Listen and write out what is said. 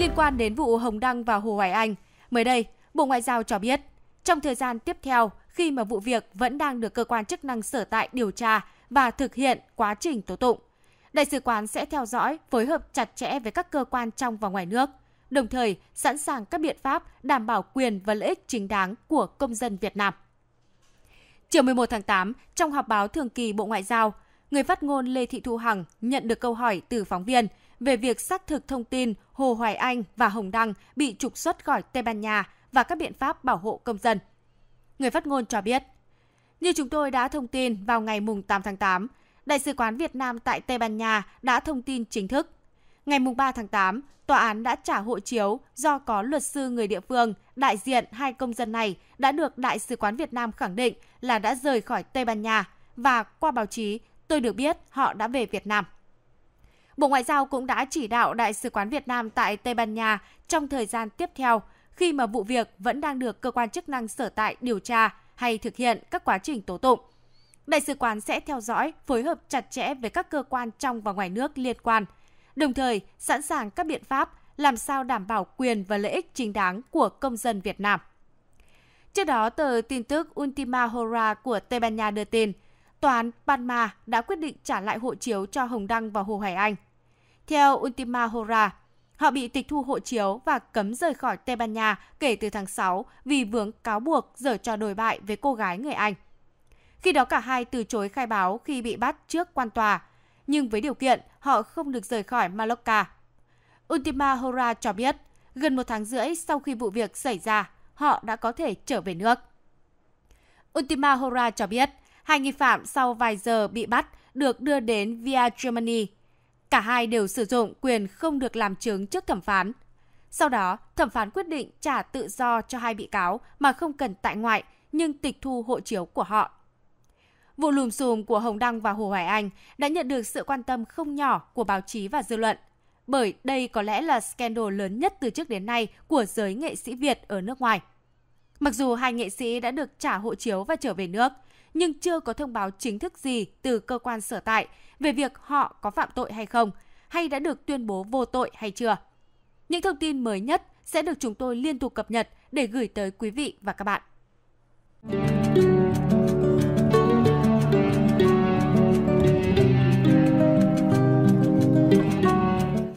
Liên quan đến vụ Hồng Đăng và Hồ Hoài Anh, mới đây, Bộ Ngoại giao cho biết, trong thời gian tiếp theo, khi mà vụ việc vẫn đang được cơ quan chức năng sở tại điều tra và thực hiện quá trình tố tụng, Đại sứ quán sẽ theo dõi, phối hợp chặt chẽ với các cơ quan trong và ngoài nước, đồng thời sẵn sàng các biện pháp đảm bảo quyền và lợi ích chính đáng của công dân Việt Nam. Chiều 11 tháng 8, trong họp báo thường kỳ Bộ Ngoại giao, người phát ngôn Lê Thị Thu Hằng nhận được câu hỏi từ phóng viên về việc xác thực thông tin Hồ Hoài Anh và Hồng Đăng bị trục xuất khỏi Tây Ban Nha và các biện pháp bảo hộ công dân. Người phát ngôn cho biết, như chúng tôi đã thông tin vào ngày 8 tháng 8, Đại sứ quán Việt Nam tại Tây Ban Nha đã thông tin chính thức. Ngày 3 tháng 8, tòa án đã trả hộ chiếu do có luật sư người địa phương đại diện hai công dân này đã được Đại sứ quán Việt Nam khẳng định là đã rời khỏi Tây Ban Nha và qua báo chí Tôi được biết họ đã về Việt Nam. Bộ Ngoại giao cũng đã chỉ đạo Đại sứ quán Việt Nam tại Tây Ban Nha trong thời gian tiếp theo khi mà vụ việc vẫn đang được cơ quan chức năng sở tại điều tra hay thực hiện các quá trình tố tụng. Đại sứ quán sẽ theo dõi, phối hợp chặt chẽ với các cơ quan trong và ngoài nước liên quan, đồng thời sẵn sàng các biện pháp làm sao đảm bảo quyền và lợi ích chính đáng của công dân Việt Nam. Trước đó, tờ tin tức Ultima Hora của Tây Ban Nha đưa tin, Tòa án Panma đã quyết định trả lại hộ chiếu cho Hồng Đăng và Hồ Hoài Anh. Theo Ultima Hora, họ bị tịch thu hộ chiếu và cấm rời khỏi Tây Ban Nha kể từ tháng 6 vì vướng cáo buộc dở trò đồi bại với cô gái người Anh. Khi đó cả hai từ chối khai báo khi bị bắt trước quan tòa, nhưng với điều kiện họ không được rời khỏi Mallorca. Ultima Hora cho biết, gần một tháng rưỡi sau khi vụ việc xảy ra, họ đã có thể trở về nước. Ultima Hora cho biết, Hai nghi phạm sau vài giờ bị bắt được đưa đến Via Germany. Cả hai đều sử dụng quyền không được làm chứng trước thẩm phán. Sau đó, thẩm phán quyết định trả tự do cho hai bị cáo mà không cần tại ngoại nhưng tịch thu hộ chiếu của họ. Vụ lùm xùm của Hồng Đăng và Hồ Hoài Anh đã nhận được sự quan tâm không nhỏ của báo chí và dư luận, bởi đây có lẽ là scandal lớn nhất từ trước đến nay của giới nghệ sĩ Việt ở nước ngoài. Mặc dù hai nghệ sĩ đã được trả hộ chiếu và trở về nước, nhưng chưa có thông báo chính thức gì từ cơ quan sở tại về việc họ có phạm tội hay không, hay đã được tuyên bố vô tội hay chưa. Những thông tin mới nhất sẽ được chúng tôi liên tục cập nhật để gửi tới quý vị và các bạn.